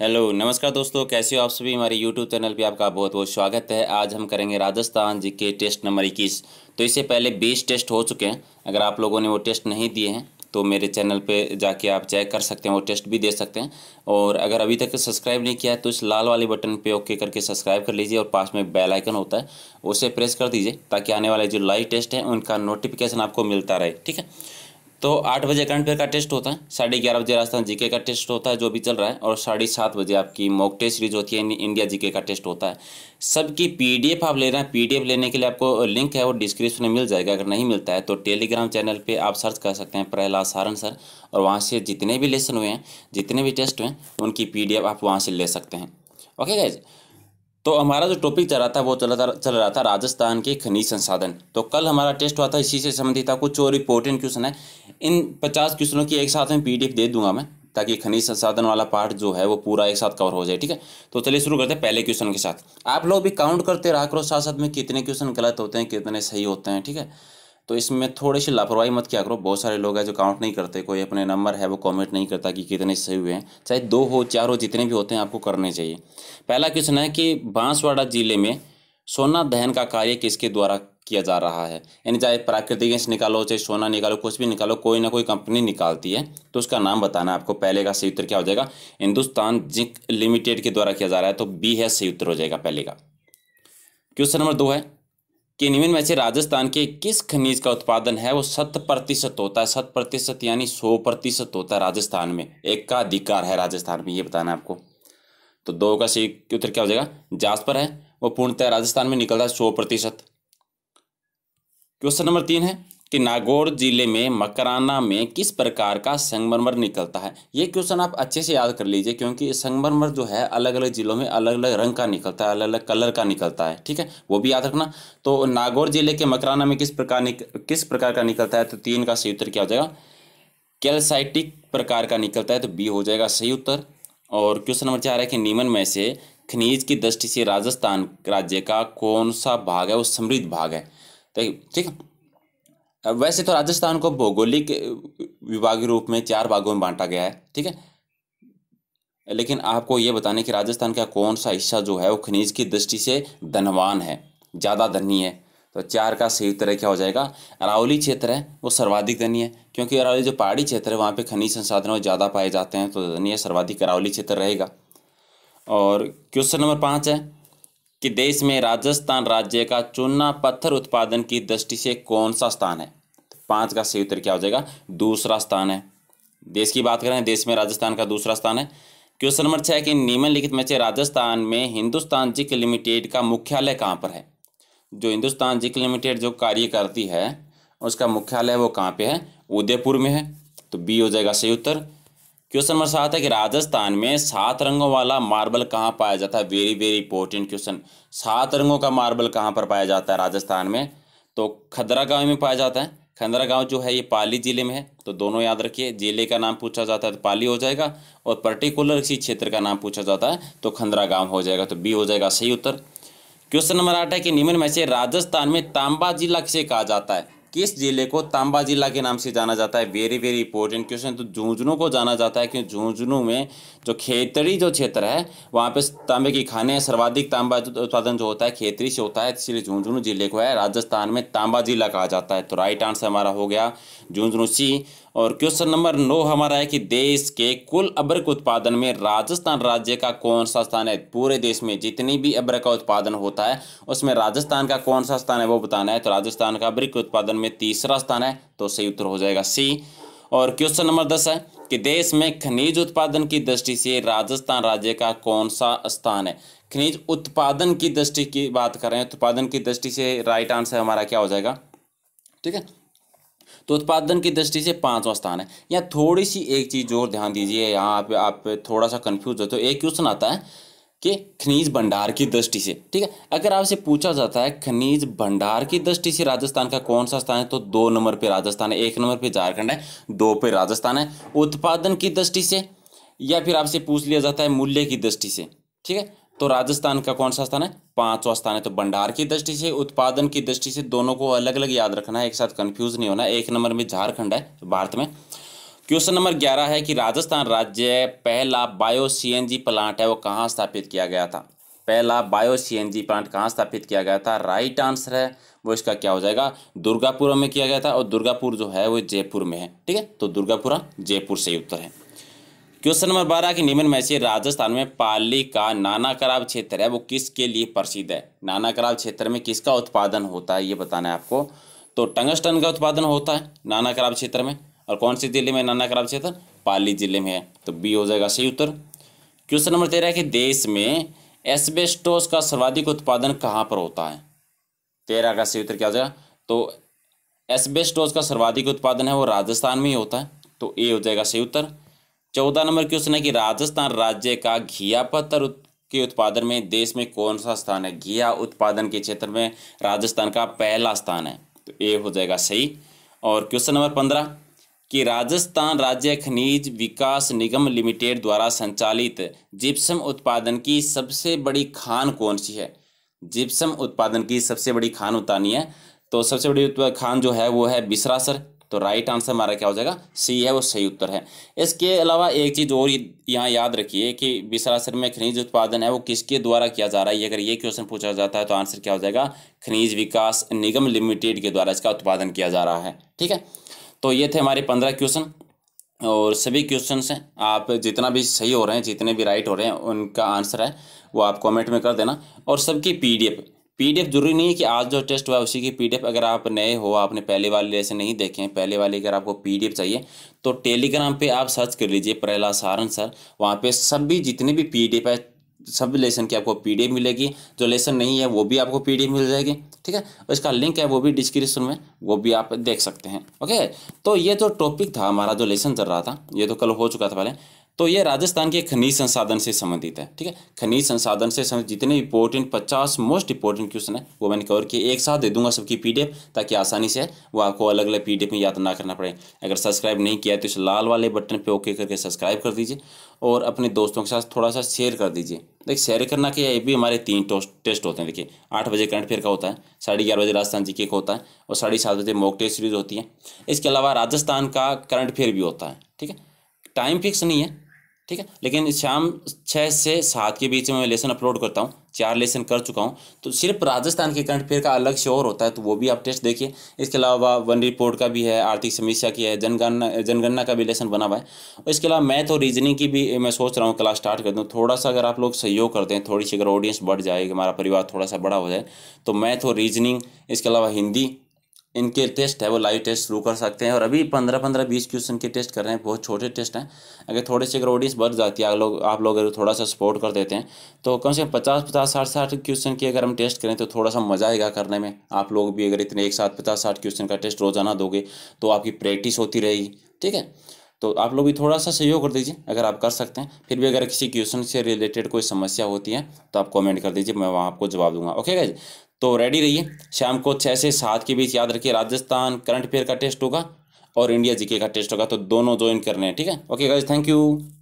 hello नमस्कार दोस्तों कैसे हो आप सभी हमारे यूट्यूब चैनल पे आपका बहुत बहुत स्वागत है आज हम करेंगे राजस्थान जी के टेस्ट नंबर इक्कीस तो इससे पहले बीस टेस्ट हो चुके हैं अगर आप लोगों ने वो टेस्ट नहीं दिए हैं तो मेरे चैनल पे जाके आप चेक कर सकते हैं वो टेस्ट भी दे सकते हैं और अगर अभी तक सब्सक्राइब नहीं किया है तो इस लाल वाले बटन पे ओके करके सब्सक्राइब कर लीजिए और पास में बेल आइकन होता है उसे प्रेस कर दीजिए ताकि आने वाले जो लाइव टेस्ट हैं उनका नोटिफिकेशन आपको मिलता रहे ठीक है तो आठ बजे करंट अफेयर का टेस्ट होता है साढ़े ग्यारह बजे राजस्थान जीके का टेस्ट होता है जो भी चल रहा है और साढ़े सात बजे आपकी मॉक टेस्ट सीरीज होती है इंडिया जीके का टेस्ट होता है सबकी पीडीएफ आप ले रहे हैं पीडीएफ लेने के लिए आपको लिंक है वो डिस्क्रिप्शन में मिल जाएगा अगर नहीं मिलता है तो टेलीग्राम चैनल पर आप सर्च कर सकते हैं प्रहलाद सारण सर और वहाँ से जितने भी लेसन हुए हैं जितने भी टेस्ट हुए हैं उनकी पी आप वहाँ से ले सकते हैं ओके गाइज तो हमारा जो टॉपिक चल रहा था वो चला चल रहा था राजस्थान के खनिज संसाधन तो कल हमारा टेस्ट हुआ था इसी से संबंधित था कुछ और इंपॉर्टेंट क्वेश्चन है इन पचास क्वेश्चनों की एक साथ में पीडीएफ दे दूंगा मैं ताकि खनिज संसाधन वाला पार्ट जो है वो पूरा एक साथ कवर हो जाए ठीक है तो चलिए शुरू करते हैं पहले क्वेश्चन के साथ आप लोग भी काउंट करते रहा करो साथ साथ में कितने क्वेश्चन गलत होते हैं कितने सही होते हैं ठीक है तो इसमें थोड़ी सी लापरवाही मत किया करो बहुत सारे लोग हैं जो काउंट नहीं करते कोई अपने नंबर है वो कमेंट नहीं करता कि कितने सही हुए हैं चाहे दो हो चार हो जितने भी होते हैं आपको करने चाहिए पहला क्वेश्चन है कि बांसवाड़ा जिले में सोना दहन का कार्य किसके द्वारा किया जा रहा है यानी चाहे प्राकृतिक गैस निकालो चाहे सोना निकालो कुछ भी निकालो कोई ना कोई कंपनी निकालती है तो उसका नाम बताना आपको पहले का सही उत्तर क्या हो जाएगा हिंदुस्तान जिंक लिमिटेड के द्वारा किया जा रहा है तो बी है सही उत्तर हो जाएगा पहले का क्वेश्चन नंबर दो है कि निम्न में से राजस्थान के किस खनिज का उत्पादन है वो शत प्रतिशत होता है शत प्रतिशत यानी सौ प्रतिशत होता है राजस्थान में एक का अधिकार है राजस्थान में ये बताना आपको तो दो का सही उत्तर क्या हो जाएगा जासपर है वो पूर्णतः राजस्थान में निकलता है सौ प्रतिशत क्वेश्चन नंबर तीन है कि नागौर जिले में मकराना में किस प्रकार का संगमरमर निकलता है ये क्वेश्चन आप अच्छे से याद कर लीजिए क्योंकि संगमरमर जो है अलग अलग ज़िलों में अलग अलग रंग का निकलता है अलग अलग कलर का निकलता है ठीक है वो भी याद रखना तो नागौर जिले के मकराना में किस प्रकार निक, किस प्रकार का निकलता है तो तीन का सही उत्तर क्या हो जाएगा कैल्साइटिक प्रकार का निकलता है तो बी हो जाएगा सही उत्तर और क्वेश्चन नंबर चार है कि नीमन में से खनिज की दृष्टि से राजस्थान राज्य का कौन सा भाग है वो समृद्ध भाग है तो ठीक है वैसे तो राजस्थान को भौगोलिक विभाग के रूप में चार भागों में बांटा गया है ठीक है लेकिन आपको ये बताने कि राजस्थान का कौन सा हिस्सा जो है वो खनिज की दृष्टि से धनवान है ज़्यादा धनी है तो चार का सही तरह क्या हो जाएगा अरावली क्षेत्र है वो सर्वाधिक धनी है क्योंकि अरावली जो पहाड़ी क्षेत्र है वहाँ पे खनिज संसाधन ज़्यादा पाए जाते हैं तो धनी है सर्वाधिक अरावली क्षेत्र रहेगा और क्वेश्चन नंबर पाँच है कि देश में राजस्थान राज्य का चूना पत्थर उत्पादन की दृष्टि से कौन सा स्थान है पांच का सही उत्तर क्या हो जाएगा दूसरा स्थान है देश की बात करें देश में राजस्थान का दूसरा स्थान है क्वेश्चन नंबर छह कि निम्नलिखित में से राजस्थान में हिंदुस्तान जिंक लिमिटेड का मुख्यालय कहाँ पर है जो हिंदुस्तान जिक लिमिटेड जो कार्य करती है उसका मुख्यालय वो कहाँ पे है उदयपुर में है तो बी हो जाएगा सही उत्तर क्वेश्चन नंबर सात है कि राजस्थान में सात रंगों वाला मार्बल कहाँ पाया जाता है वेरी वेरी इंपॉर्टेंट क्वेश्चन सात रंगों का मार्बल कहाँ पर पाया जाता है राजस्थान में तो खदरा गाँव में पाया जाता है खंदरा गांव जो है ये पाली ज़िले में है तो दोनों याद रखिए ज़िले का नाम पूछा जाता है तो पाली हो जाएगा और पर्टिकुलर किसी क्षेत्र का नाम पूछा जाता है तो खंदरा गांव हो जाएगा तो बी हो जाएगा सही उत्तर क्वेश्चन नंबर आठ है कि निम्न में से राजस्थान में तांबा जिला किसे कहा जाता है किस जिले को तांबा जिला के नाम से जाना जाता है वेरी वेरी इंपॉर्टेंट क्वेश्चन तो झुंझुनू को जाना जाता है क्योंकि झुंझुनू में जो खेतरी जो क्षेत्र है वहाँ पे तांबे की खाने सर्वाधिक तांबा उत्पादन जो होता है खेतरी से होता है इसलिए झुंझुनू जिले को है राजस्थान में तांबा जिला कहा जाता है तो राइट आंसर हमारा हो गया झुंझुनू सी और क्वेश्चन नंबर नौ हमारा है कि देश के कुल अब्रक उत्पादन में राजस्थान राज्य का कौन सा स्थान है पूरे देश में जितनी भी अब्रक का उत्पादन होता है उसमें राजस्थान का कौन सा स्थान है वो बताना है तो राजस्थान का अब्रक उत्पादन में तीसरा स्थान है तो सही उत्तर हो जाएगा सी और क्वेश्चन नंबर दस है कि देश में खनिज उत्पादन की दृष्टि से राजस्थान राज्य का कौन सा स्थान है खनिज उत्पादन की दृष्टि की बात करें उत्पादन की दृष्टि से राइट आंसर हमारा क्या हो जाएगा ठीक है तो उत्पादन की दृष्टि से पांचवा स्थान है यहाँ थोड़ी सी एक चीज़ और ध्यान दीजिए यहाँ आप आप थोड़ा सा कंफ्यूज हो तो एक क्वेश्चन आता है कि खनिज भंडार की दृष्टि से ठीक है अगर आपसे पूछा जाता है खनिज भंडार की दृष्टि से राजस्थान का कौन सा स्थान है तो दो नंबर पे राजस्थान है एक नंबर पे झारखंड है दो पे राजस्थान है उत्पादन की दृष्टि से या फिर आपसे पूछ लिया जाता है मूल्य की दृष्टि से ठीक है तो राजस्थान का कौन सा स्थान है पांचवा स्थान है तो भंडार की दृष्टि से उत्पादन की दृष्टि से दोनों को अलग अलग याद रखना है एक साथ कंफ्यूज नहीं होना एक नंबर में झारखंड है भारत में क्वेश्चन नंबर ग्यारह है कि राजस्थान राज्य पहला बायो सी प्लांट है वो कहाँ स्थापित किया गया था पहला बायो सी प्लांट कहाँ स्थापित किया गया था राइट आंसर है वो इसका क्या हो जाएगा दुर्गापुरा में किया गया था और दुर्गापुर जो है वो जयपुर में है ठीक है तो दुर्गापुरा जयपुर से ही उत्तर है क्वेश्चन नंबर बारह के निम्न में से राजस्थान में पाली का नाना कराब क्षेत्र है वो किसके लिए प्रसिद्ध है नाना कराब क्षेत्र में किसका उत्पादन होता है ये बताना है आपको तो टंगस्टन का उत्पादन होता है नाना कराब क्षेत्र में और कौन से जिले में नाना कराब क्षेत्र पाली जिले में है तो बी हो जाएगा सही उत्तर क्वेश्चन नंबर तेरह कि देश में एसबेस्टोस का सर्वाधिक उत्पादन कहाँ पर होता है तेरह का सही उत्तर क्या हो जाएगा तो एसबेस्टोस का सर्वाधिक उत्पादन है वो राजस्थान में ही होता है तो ए हो जाएगा सही उत्तर चौदह नंबर क्वेश्चन है कि राजस्थान राज्य का घिया पत्थर के उत्पादन में देश में कौन सा स्थान है घिया उत्पादन के क्षेत्र में राजस्थान का पहला स्थान है तो ए हो जाएगा सही और क्वेश्चन नंबर पंद्रह कि राजस्थान राज्य खनिज विकास निगम लिमिटेड द्वारा संचालित जिप्सम उत्पादन की सबसे बड़ी खान कौन सी है जिप्सम उत्पादन की सबसे बड़ी खान उतानी है तो सबसे बड़ी खान जो है वो है बिसरासर तो राइट आंसर हमारा क्या हो जाएगा सी है वो सही उत्तर है इसके अलावा एक चीज़ और यहाँ याद रखिए कि विसरासर में खनिज उत्पादन है वो किसके द्वारा किया जा रहा है अगर ये क्वेश्चन पूछा जाता है तो आंसर क्या हो जाएगा खनिज विकास निगम लिमिटेड के द्वारा इसका उत्पादन किया जा रहा है ठीक है तो ये थे हमारे पंद्रह क्वेश्चन और सभी क्वेश्चन हैं आप जितना भी सही हो रहे हैं जितने भी राइट हो रहे हैं उनका आंसर है वो आप कमेंट में कर देना और सबकी पीडीएफ पीडीएफ जरूरी नहीं है कि आज जो टेस्ट हुआ उसी की पीडीएफ अगर आप नए हो आपने पहले वाले लेसन नहीं देखे हैं पहले वाले अगर आपको पीडीएफ चाहिए तो टेलीग्राम पे आप सर्च कर लीजिए प्रहलाद सारण सर वहाँ पे सभी जितने भी पीडीएफ है सब लेसन की आपको पीडीएफ मिलेगी जो लेसन नहीं है वो भी आपको पीडीएफ मिल जाएगी ठीक है इसका लिंक है वो भी डिस्क्रिप्शन में वो भी आप देख सकते हैं ओके तो ये जो टॉपिक था हमारा जो लेसन चल रहा था ये तो कल हो चुका था पहले तो ये राजस्थान के खनिज संसाधन से संबंधित है ठीक है खनिज संसाधन से संबंधित जितने इंपॉर्टेंट पचास मोस्ट इंपॉर्टेंट क्वेश्चन है वो मैंने कवर किए एक साथ दे दूंगा सबकी पीडीएफ ताकि आसानी से वो आपको अलग अलग पीडीएफ में याद ना करना पड़े अगर सब्सक्राइब नहीं किया तो इस लाल वाले बटन पर ओके करके सब्सक्राइब कर दीजिए और अपने दोस्तों के साथ थोड़ा सा शेयर कर दीजिए देखिए शेयर करना के ये भी हमारे तीन टेस्ट होते हैं देखिए आठ बजे करंट फेयर का होता है साढ़े ग्यारह बजे राजस्थान जी के होता है और साढ़े सात बजे मॉक टेस्ट सीरीज होती है इसके अलावा राजस्थान का करंट फेयर भी होता है ठीक है टाइम फिक्स नहीं है ठीक है लेकिन शाम छः से सात के बीच में मैं लेसन अपलोड करता हूँ चार लेसन कर चुका हूँ तो सिर्फ राजस्थान के करंट अफेयर का अलग से और होता है तो वो भी आप टेस्ट देखिए इसके अलावा वन रिपोर्ट का भी है आर्थिक समीक्षा की है जनगणना जनगणना का भी लेसन बना हुआ है और इसके अलावा मैथ और रीजनिंग की भी मैं सोच रहा हूँ क्लास स्टार्ट कर दूँ थोड़ा सा अगर आप लोग सहयोग करते हैं थोड़ी सी अगर ऑडियंस बढ़ जाएगी हमारा परिवार थोड़ा सा बड़ा हो जाए तो मैथ और रीजनिंग इसके अलावा हिंदी इनके टेस्ट है वो लाइव टेस्ट शुरू कर सकते हैं और अभी पंद्रह पंद्रह बीस क्वेश्चन के टेस्ट कर रहे हैं बहुत छोटे टेस्ट हैं अगर थोड़े से अगर ऑडियंस बढ़ जाती है लोग आप लोग अगर थोड़ा सा सपोर्ट कर देते हैं तो कम से कम पचास पचास साठ साठ क्वेश्चन की अगर हम टेस्ट करें तो थोड़ा सा मज़ा आएगा करने में आप लोग भी अगर इतने एक साथ पचास साठ क्वेश्चन का टेस्ट रोजाना दोगे तो आपकी प्रैक्टिस होती रहेगी ठीक है तो आप लोग भी थोड़ा सा सहयोग कर दीजिए अगर आप कर सकते हैं फिर भी अगर किसी क्वेश्चन से रिलेटेड कोई समस्या होती है तो आप कमेंट कर दीजिए मैं वहाँ आपको जवाब दूंगा ओके गाइज तो रेडी रहिए शाम को छः से सात के बीच याद रखिए राजस्थान करंट अफेयर का टेस्ट होगा और इंडिया जीके का टेस्ट होगा तो दोनों ज्वाइन करने हैं ठीक है ओके गाइज थैंक यू